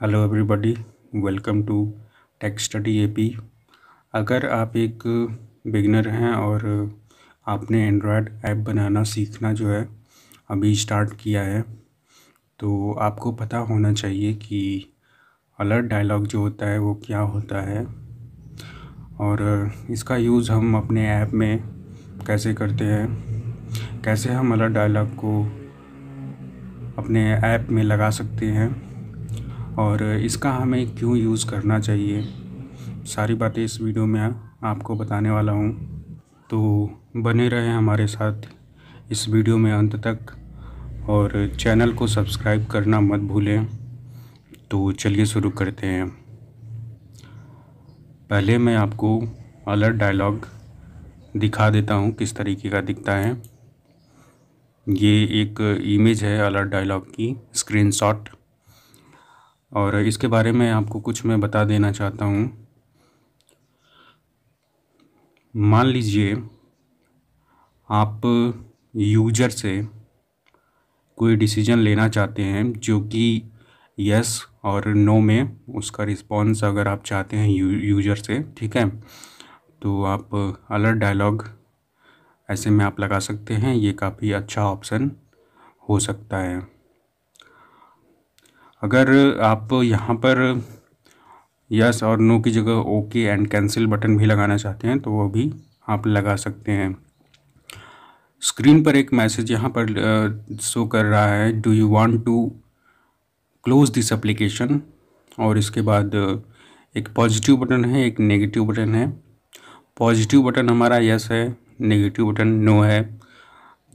hello everybody welcome to tech study AP अगर आप एक बिगनर हैं और आपने एंड्रॉयड ऐप बनाना सीखना जो है अभी स्टार्ट किया है तो आपको पता होना चाहिए कि अलर्ट डायलॉग जो होता है वो क्या होता है और इसका यूज़ हम अपने ऐप में कैसे करते हैं कैसे हम अलर्ट डायलॉग को अपने ऐप में लगा सकते हैं और इसका हमें क्यों यूज़ करना चाहिए सारी बातें इस वीडियो में आपको बताने वाला हूँ तो बने रहें हमारे साथ इस वीडियो में अंत तक और चैनल को सब्सक्राइब करना मत भूलें तो चलिए शुरू करते हैं पहले मैं आपको अलर्ट डायलॉग दिखा देता हूँ किस तरीके का दिखता है ये एक इमेज है अलर्ट डायलॉग की स्क्रीनशॉट और इसके बारे में आपको कुछ मैं बता देना चाहता हूँ मान लीजिए आप यूजर से कोई डिसीजन लेना चाहते हैं जो कि यस और नो में उसका रिस्पॉन्स अगर आप चाहते हैं यू, यूजर से ठीक है तो आप अलर्ट डायलॉग ऐसे में आप लगा सकते हैं ये काफ़ी अच्छा ऑप्शन हो सकता है अगर आप यहाँ पर यस और नो की जगह ओके एंड कैंसिल बटन भी लगाना चाहते हैं तो वो भी आप लगा सकते हैं स्क्रीन पर एक मैसेज यहाँ पर शो कर रहा है do you want to close this application और इसके बाद एक पॉजिटिव बटन है एक नेगेटिव बटन है पॉजिटिव बटन हमारा यस है नेगेटिव बटन नो है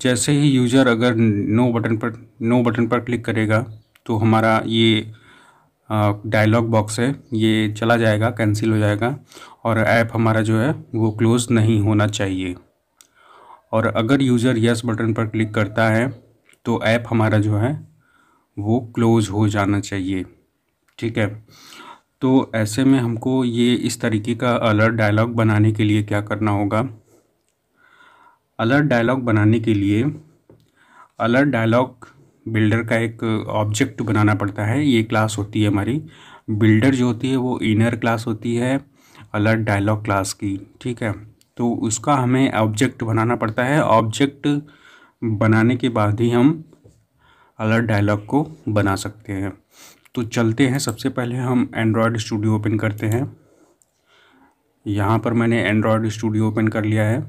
जैसे ही यूज़र अगर नो बटन पर नो बटन पर क्लिक करेगा तो हमारा ये डायलॉग बॉक्स है ये चला जाएगा कैंसिल हो जाएगा और ऐप हमारा जो है वो क्लोज़ नहीं होना चाहिए और अगर यूज़र यस बटन पर क्लिक करता है तो ऐप हमारा जो है वो क्लोज़ हो जाना चाहिए ठीक है तो ऐसे में हमको ये इस तरीके का अलर्ट डायलॉग बनाने के लिए क्या करना होगा अलर्ट डायलॉग बनाने के लिए अलर्ट डायलॉग बिल्डर का एक ऑब्जेक्ट बनाना पड़ता है ये क्लास होती है हमारी बिल्डर जो होती है वो इनर क्लास होती है अलर्ट डायलॉग क्लास की ठीक है तो उसका हमें ऑब्जेक्ट बनाना पड़ता है ऑब्जेक्ट बनाने के बाद ही हम अलर्ट डायलॉग को बना सकते हैं तो चलते हैं सबसे पहले हम एंड्रॉयड स्टूडियो ओपन करते हैं यहाँ पर मैंने एंड्रॉयड स्टूडियो ओपन कर लिया है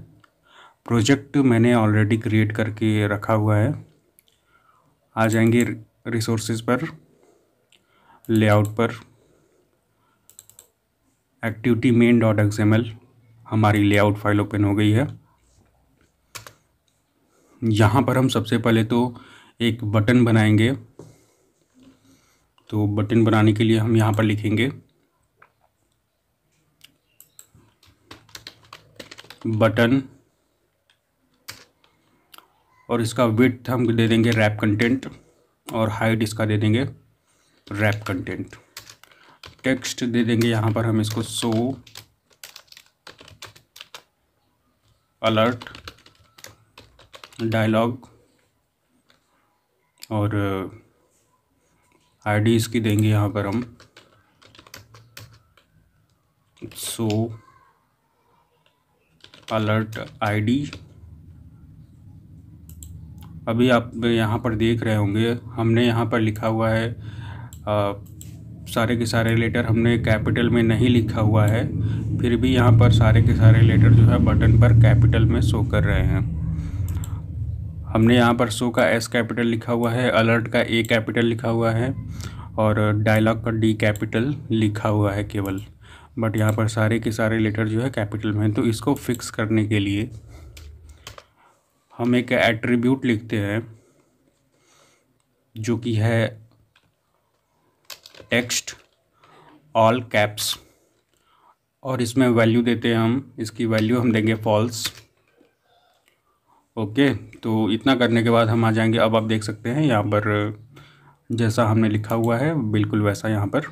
प्रोजेक्ट मैंने ऑलरेडी क्रिएट करके रखा हुआ है आ जाएंगे रिसोर्सेज पर लेआउट पर एक्टिविटी मेन डॉट एक्सएमएल हमारी लेआउट फाइल ओपन हो गई है यहाँ पर हम सबसे पहले तो एक बटन बनाएंगे तो बटन बनाने के लिए हम यहाँ पर लिखेंगे बटन और इसका विथ हम दे देंगे रैप कंटेंट और हाइट इसका दे देंगे रैप कंटेंट टेक्स्ट दे देंगे यहाँ पर हम इसको सो अलर्ट डायलॉग और आईडी uh, इसकी देंगे यहाँ पर हम सो अलर्ट आईडी अभी आप यहाँ पर देख रहे होंगे हमने यहाँ पर लिखा हुआ है आ, सारे के सारे लेटर हमने कैपिटल में नहीं लिखा हुआ है फिर भी यहाँ पर सारे के सारे लेटर जो है बटन पर कैपिटल में शो कर रहे हैं हमने यहाँ पर शो का एस कैपिटल लिखा हुआ है अलर्ट का ए कैपिटल लिखा हुआ है और डायलॉग का डी कैपिटल लिखा हुआ है केवल बट यहाँ पर सारे के सारे लेटर जो है कैपिटल में तो इसको फिक्स करने के लिए हम एक एट्रीब्यूट लिखते हैं जो कि है टेक्स्ट ऑल कैप्स और इसमें वैल्यू देते हैं हम इसकी वैल्यू हम देंगे फॉल्स ओके तो इतना करने के बाद हम आ जाएंगे अब आप देख सकते हैं यहाँ पर जैसा हमने लिखा हुआ है बिल्कुल वैसा यहाँ पर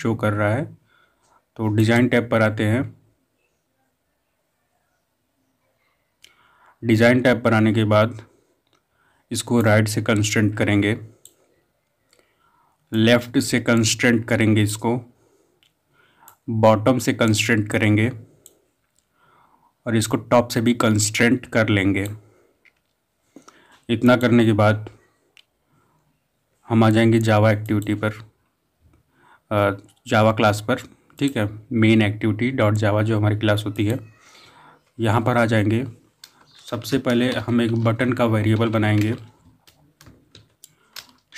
शो कर रहा है तो डिज़ाइन टैब पर आते हैं डिज़ाइन टैब पर आने के बाद इसको राइट से कंस्टेंट करेंगे लेफ़्ट से कंस्टेंट करेंगे इसको बॉटम से कंस्टेंट करेंगे और इसको टॉप से भी कंस्टेंट कर लेंगे इतना करने के बाद हम आ जाएंगे जावा एक्टिविटी पर जावा क्लास पर ठीक है मेन एक्टिविटी डॉट जावा जो हमारी क्लास होती है यहाँ पर आ जाएंगे सबसे पहले हम एक बटन का वेरिएबल बनाएंगे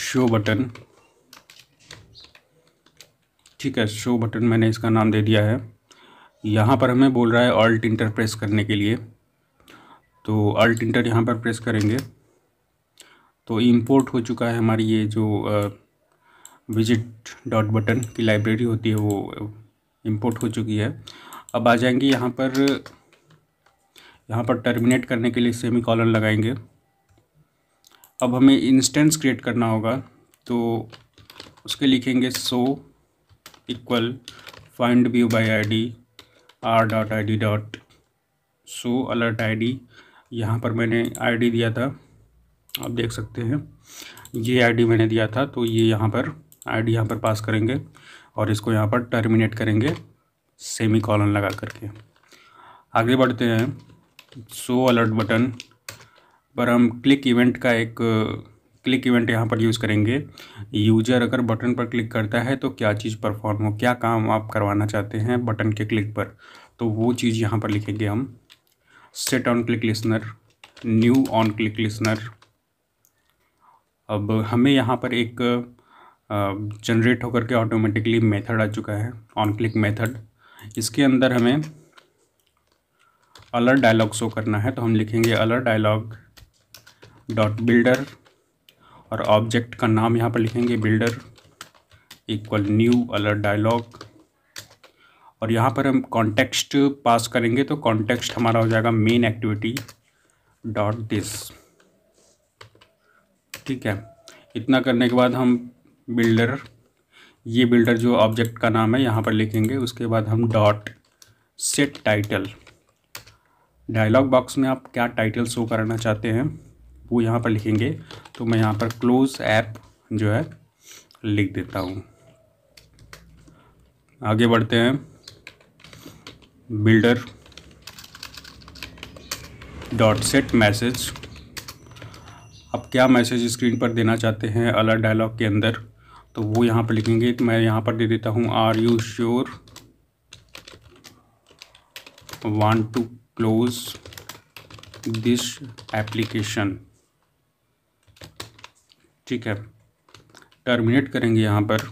शो बटन ठीक है शो बटन मैंने इसका नाम दे दिया है यहाँ पर हमें बोल रहा है ऑल्ट इंटर प्रेस करने के लिए तो ऑल्ट इंटर यहाँ पर प्रेस करेंगे तो इंपोर्ट हो चुका है हमारी ये जो विजिट डॉट बटन की लाइब्रेरी होती है वो इम्पोर्ट हो चुकी है अब आ जाएंगे यहाँ पर यहाँ पर टर्मिनेट करने के लिए सेमी कॉलन लगाएंगे अब हमें इंस्टेंस क्रिएट करना होगा तो उसके लिखेंगे show equal find view by ID R dot I D dot show alert I D यहाँ पर मैंने आईडी दिया था आप देख सकते हैं ये आईडी मैंने दिया था तो ये यहाँ पर आईडी यहाँ पर पास करेंगे और इसको यहाँ पर टर्मिनेट करेंगे सेमी कॉलन लगा करके आगे बढ़ते हैं शो अलर्ट बटन पर हम क्लिक इवेंट का एक क्लिक इवेंट यहाँ पर यूज़ करेंगे यूजर अगर बटन पर क्लिक करता है तो क्या चीज़ परफॉर्म हो क्या काम आप करवाना चाहते हैं बटन के क्लिक पर तो वो चीज़ यहाँ पर लिखेंगे हम set on click listener new on click listener अब हमें यहाँ पर एक जनरेट होकर के ऑटोमेटिकली मेथड आ चुका है ऑन क्लिक मेथड इसके अंदर हमें अलर्ट डायलॉग शो करना है तो हम लिखेंगे अलर्ट डायलॉग डॉट बिल्डर और ऑब्जेक्ट का नाम यहाँ पर लिखेंगे builder equal new alert dialog और यहाँ पर हम कॉन्टेक्स्ट पास करेंगे तो कॉन्टेक्स्ट हमारा हो जाएगा मेन एक्टिविटी डॉट दिस ठीक है इतना करने के बाद हम बिल्डर ये बिल्डर जो ऑब्जेक्ट का नाम है यहाँ पर लिखेंगे उसके बाद हम dot set title dialog box में आप क्या टाइटल शो कराना चाहते हैं वो यहाँ पर लिखेंगे तो मैं यहाँ पर क्लोज ऐप जो है लिख देता हूँ आगे बढ़ते हैं बिल्डर डॉट सेट मैसेज अब क्या मैसेज स्क्रीन पर देना चाहते हैं अलर्ट डायलॉग के अंदर तो वो यहाँ पर लिखेंगे तो मैं यहाँ पर दे देता हूँ are you sure want to close this application ठीक है टर्मिनेट करेंगे यहाँ पर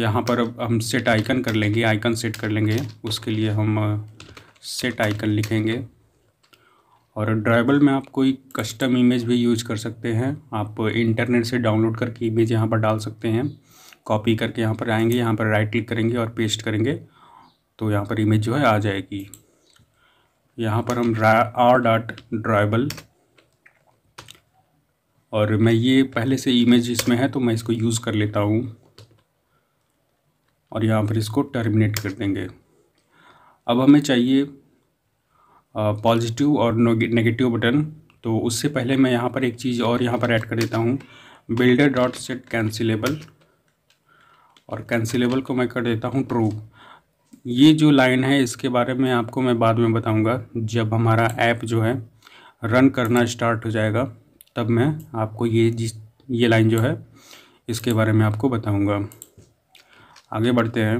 यहाँ पर अब हम सेट आइकन कर लेंगे आइकन सेट कर लेंगे उसके लिए हम सेट आइकन लिखेंगे और ड्राइवल में आप कोई कस्टम इमेज भी यूज कर सकते हैं आप इंटरनेट से डाउनलोड करके इमेज यहाँ पर डाल सकते हैं कॉपी करके यहाँ पर आएंगे यहाँ पर राइट क्लिक करेंगे और पेस्ट करेंगे तो यहाँ पर इमेज जो है आ जाएगी यहाँ पर हम आर डॉट ड्राइबल और मैं ये पहले से इमेज इसमें है तो मैं इसको यूज़ कर लेता हूँ और यहाँ पर इसको टर्मिनेट कर देंगे अब हमें चाहिए पॉजिटिव और नेगेटिव बटन तो उससे पहले मैं यहाँ पर एक चीज़ और यहाँ पर ऐड कर देता हूँ बिल्डर डॉट सेट कैंसिलेबल और कैंसिलेबल को मैं कर देता हूँ ट्रू ये जो लाइन है इसके बारे में आपको मैं बाद में बताऊंगा जब हमारा ऐप जो है रन करना स्टार्ट हो जाएगा तब मैं आपको ये जिस ये लाइन जो है इसके बारे में आपको बताऊंगा आगे बढ़ते हैं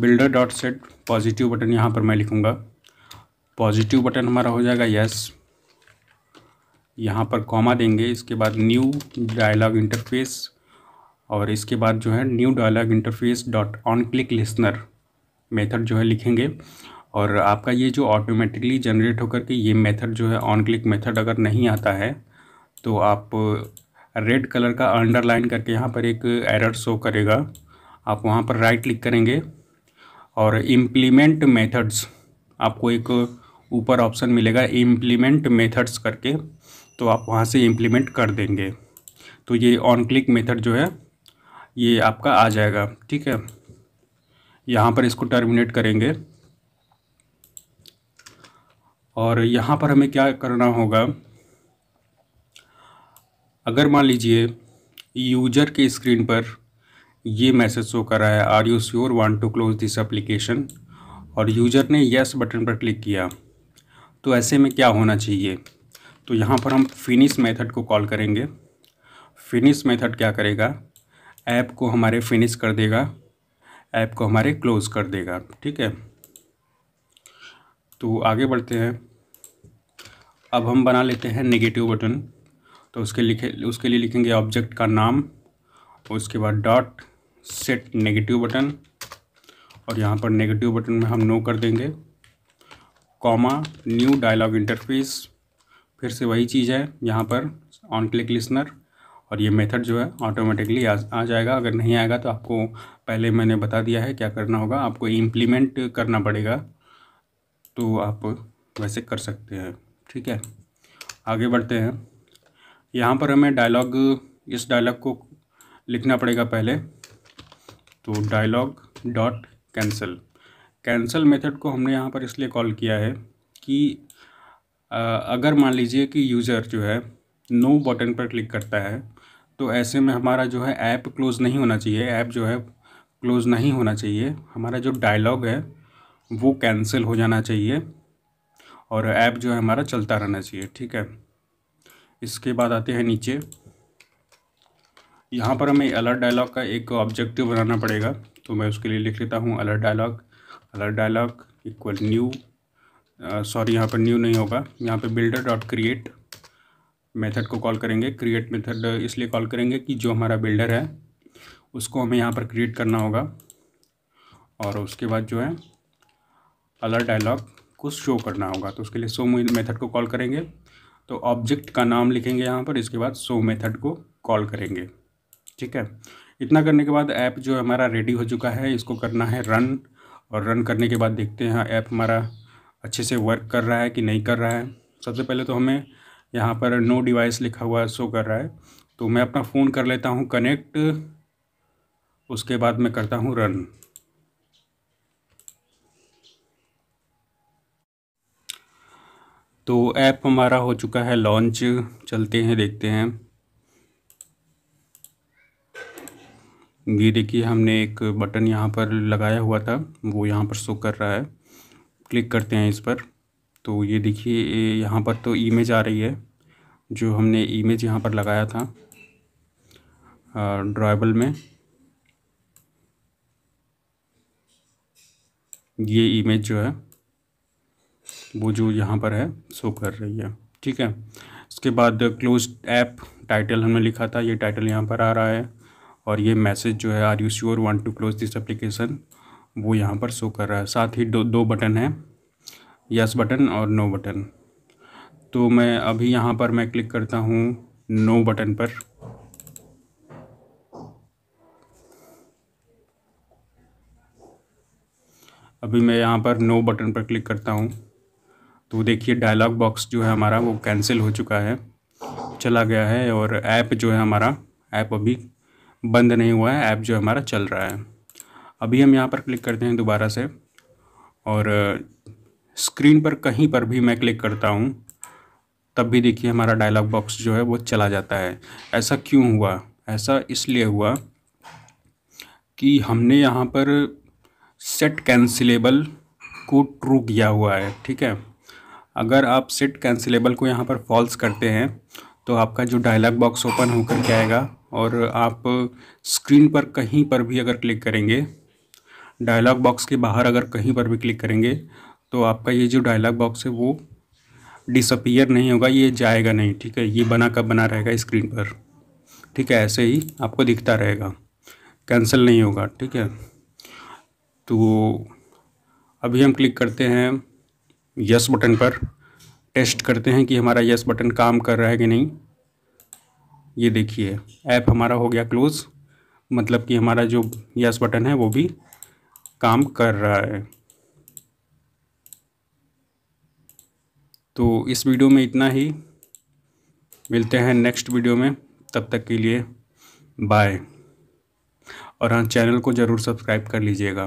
builder dot set positive button यहाँ पर मैं लिखूँगा पॉजिटिव बटन हमारा हो जाएगा यस यहाँ पर कॉमा देंगे इसके बाद न्यू डायलॉग इंटरफेस और इसके बाद जो है new dialog interface dot on click listener method जो है लिखेंगे और आपका ये जो ऑटोमेटिकली जनरेट होकर के ये मेथड जो है ऑन क्लिक मेथड अगर नहीं आता है तो आप रेड कलर का अंडरलाइन करके यहाँ पर एक एरर शो करेगा आप वहाँ पर राइट क्लिक करेंगे और इम्प्लीमेंट मेथड्स आपको एक ऊपर ऑप्शन मिलेगा इम्प्लीमेंट मेथड्स करके तो आप वहाँ से इम्प्लीमेंट कर देंगे तो ये ऑन क्लिक मेथड जो है ये आपका आ जाएगा ठीक है यहाँ पर इसको टर्मिनेट करेंगे और यहाँ पर हमें क्या करना होगा अगर मान लीजिए यूजर के स्क्रीन पर ये मैसेज शो कर रहा है are you sure want to close this application और यूजर ने यस बटन पर क्लिक किया तो ऐसे में क्या होना चाहिए तो यहाँ पर हम फिनिश मेथड को कॉल करेंगे फिनिश मेथड क्या करेगा ऐप को हमारे फिनिश कर देगा ऐप को हमारे क्लोज़ कर देगा ठीक है तो आगे बढ़ते हैं अब हम बना लेते हैं नेगेटिव बटन तो उसके लिखे उसके लिए लिखेंगे ऑब्जेक्ट का नाम उसके बाद डॉट सेट नेगेटिव बटन और यहाँ पर नेगेटिव बटन में हम नो कर देंगे कॉमा न्यू डायलॉग इंटरफेस फिर से वही चीज़ है यहाँ पर ऑन क्लिक लिसनर और ये मेथड जो है ऑटोमेटिकली आ, आ जाएगा अगर नहीं आएगा तो आपको पहले मैंने बता दिया है क्या करना होगा आपको इम्प्लीमेंट करना पड़ेगा तो आप वैसे कर सकते हैं ठीक है आगे बढ़ते हैं यहाँ पर हमें डायलॉग इस डायलॉग को लिखना पड़ेगा पहले तो dialog dot cancel cancel method को हमने यहाँ पर इसलिए कॉल किया है कि अगर मान लीजिए कि यूज़र जो है नो बटन पर क्लिक करता है तो ऐसे में हमारा जो है ऐप क्लोज़ नहीं होना चाहिए ऐप जो है क्लोज़ नहीं होना चाहिए हमारा जो डायलॉग है वो कैंसिल हो जाना चाहिए और ऐप जो है हमारा चलता रहना चाहिए ठीक है इसके बाद आते हैं नीचे यहाँ पर हमें अलर्ट डायलॉग का एक ऑब्जेक्टिव बनाना पड़ेगा तो मैं उसके लिए लिख लेता हूँ alert dialog alert dialog equal new sorry यहाँ पर न्यू नहीं होगा यहाँ पर बिल्डर डॉट क्रिएट मेथड को कॉल करेंगे क्रिएट मेथड इसलिए कॉल करेंगे कि जो हमारा बिल्डर है उसको हमें यहाँ पर क्रिएट करना होगा और उसके बाद जो है अलर्ट डायलॉग को शो करना होगा तो उसके लिए सो मेथड को कॉल करेंगे तो ऑब्जेक्ट का नाम लिखेंगे यहाँ पर इसके बाद सो मेथड को कॉल करेंगे ठीक है इतना करने के बाद ऐप जो हमारा रेडी हो चुका है इसको करना है रन और रन करने के बाद देखते हैं ऐप हमारा अच्छे से वर्क कर रहा है कि नहीं कर रहा है सबसे पहले तो हमें यहाँ पर नो डिवाइस लिखा हुआ शो कर रहा है तो मैं अपना फ़ोन कर लेता हूँ कनेक्ट उसके बाद मैं करता हूँ रन तो ऐप हमारा हो चुका है लॉन्च चलते हैं देखते हैं ये देखिए हमने एक बटन यहाँ पर लगाया हुआ था वो यहाँ पर शो कर रहा है क्लिक करते हैं इस पर तो ये देखिए यहाँ पर तो इमेज आ रही है जो हमने इमेज यहाँ पर लगाया था ड्राइबल में ये इमेज जो है वो जो यहाँ पर है शो कर रही है ठीक है इसके बाद क्लोज ऐप टाइटल हमने लिखा था ये टाइटल यहाँ पर आ रहा है और ये मैसेज जो है are you sure want to close this application वो यहाँ पर शो कर रहा है साथ ही दो दो बटन हैं यस बटन और नो बटन तो मैं अभी यहाँ पर मैं क्लिक करता हूँ नो बटन पर अभी मैं यहाँ पर नो बटन पर क्लिक करता हूँ तो देखिए डायलॉग बॉक्स जो है हमारा वो कैंसिल हो चुका है चला गया है और ऐप जो है हमारा ऐप अभी बंद नहीं हुआ है ऐप जो हमारा चल रहा है अभी हम यहाँ पर क्लिक करते हैं दोबारा से और स्क्रीन पर कहीं पर भी मैं क्लिक करता हूँ तब भी देखिए हमारा डायलॉग बॉक्स जो है वो चला जाता है ऐसा क्यों हुआ ऐसा इसलिए हुआ कि हमने यहाँ पर सेट कैंसिलेबल को ट्रू किया हुआ है ठीक है अगर आप सेट कैंसिलेबल को यहाँ पर फॉल्स करते हैं तो आपका जो डायलॉग बॉक्स ओपन होकर के आएगा और आप स्क्रीन पर कहीं पर भी अगर क्लिक करेंगे डायलॉग बॉक्स के बाहर अगर कहीं पर भी क्लिक करेंगे तो आपका ये जो डायलॉग बॉक्स है वो डिसअपियर नहीं होगा ये जाएगा नहीं ठीक है ये बना कब बना रहेगा स्क्रीन पर ठीक है ऐसे ही आपको दिखता रहेगा कैंसिल नहीं होगा ठीक है तो अभी हम क्लिक करते हैं यस बटन पर टेस्ट करते हैं कि हमारा यस बटन काम कर रहा है कि नहीं ये देखिए ऐप हमारा हो गया क्लोज़ मतलब कि हमारा जो यस बटन है वो भी काम कर रहा है तो इस वीडियो में इतना ही मिलते हैं नेक्स्ट वीडियो में तब तक के लिए बाय और हाँ चैनल को ज़रूर सब्सक्राइब कर लीजिएगा